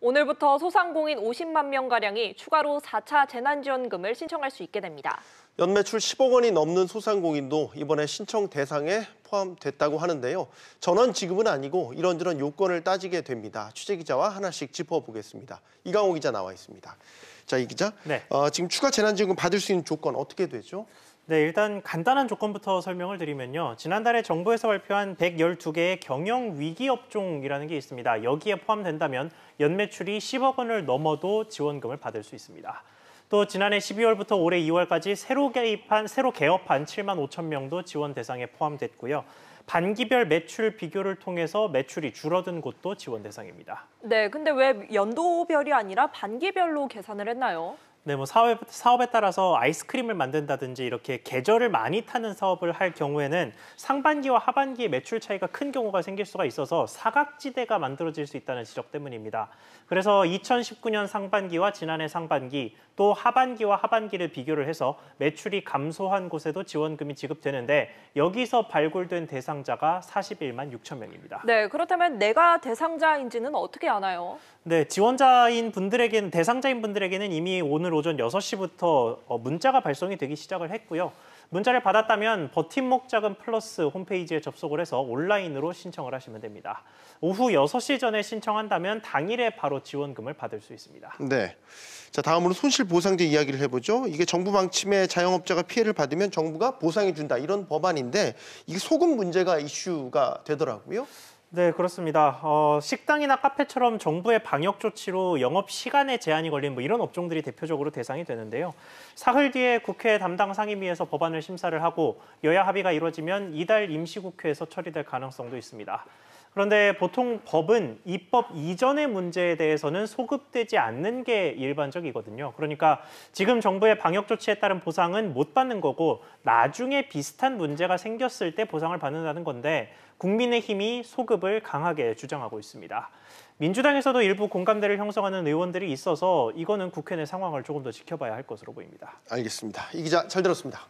오늘부터 소상공인 50만 명가량이 추가로 4차 재난지원금을 신청할 수 있게 됩니다. 연매출 10억 원이 넘는 소상공인도 이번에 신청 대상에 포함됐다고 하는데요. 전원 지급은 아니고 이런저런 요건을 따지게 됩니다. 취재기자와 하나씩 짚어보겠습니다. 이강호 기자 나와 있습니다. 자, 이 기자, 네. 어, 지금 추가 재난지원금 받을 수 있는 조건 어떻게 되죠? 네, 일단 간단한 조건부터 설명을 드리면요. 지난달에 정부에서 발표한 112개의 경영 위기 업종이라는 게 있습니다. 여기에 포함된다면 연매출이 10억 원을 넘어도 지원금을 받을 수 있습니다. 또 지난해 12월부터 올해 2월까지 새로 개입한 새로 개업한 7만 5천 명도 지원 대상에 포함됐고요. 반기별 매출 비교를 통해서 매출이 줄어든 곳도 지원 대상입니다. 네, 근데 왜 연도별이 아니라 반기별로 계산을 했나요? 네, 뭐 사업, 사업에 따라서 아이스크림을 만든다든지 이렇게 계절을 많이 타는 사업을 할 경우에는 상반기와 하반기의 매출 차이가 큰 경우가 생길 수가 있어서 사각지대가 만들어질 수 있다는 지적 때문입니다. 그래서 2019년 상반기와 지난해 상반기 또 하반기와 하반기를 비교를 해서 매출이 감소한 곳에도 지원금이 지급되는데 여기서 발굴된 대상자가 41만 6천 명입니다. 네, 그렇다면 내가 대상자인지는 어떻게 아나요? 네, 지원자인 분들에게는 대상자인 분들에게는 이미 오늘 오전 6시부터 어, 문자가 발송이 되기 시작을 했고요. 문자를 받았다면 버팀목 자금 플러스 홈페이지에 접속을 해서 온라인으로 신청을 하시면 됩니다. 오후 6시 전에 신청한다면 당일에 바로 지원금을 받을 수 있습니다. 네. 자, 다음으로 손실보상제 이야기를 해보죠. 이게 정부 방침에 자영업자가 피해를 받으면 정부가 보상해준다 이런 법안인데 이게 소금 문제가 이슈가 되더라고요. 네, 그렇습니다. 어, 식당이나 카페처럼 정부의 방역 조치로 영업 시간에 제한이 걸린 뭐 이런 업종들이 대표적으로 대상이 되는데요. 사흘 뒤에 국회 담당 상임위에서 법안을 심사를 하고 여야 합의가 이루어지면 이달 임시국회에서 처리될 가능성도 있습니다. 그런데 보통 법은 입법 이전의 문제에 대해서는 소급되지 않는 게 일반적이거든요. 그러니까 지금 정부의 방역 조치에 따른 보상은 못 받는 거고 나중에 비슷한 문제가 생겼을 때 보상을 받는다는 건데 국민의힘이 소급을 폭력을 강하게 주장하고 있습니다. 민주당에서도 일부 공감대를 형성하는 의원들이 있어서 이거는 국회 내 상황을 조금 더 지켜봐야 할 것으로 보입니다. 알겠습니다. 이 기자 잘 들었습니다.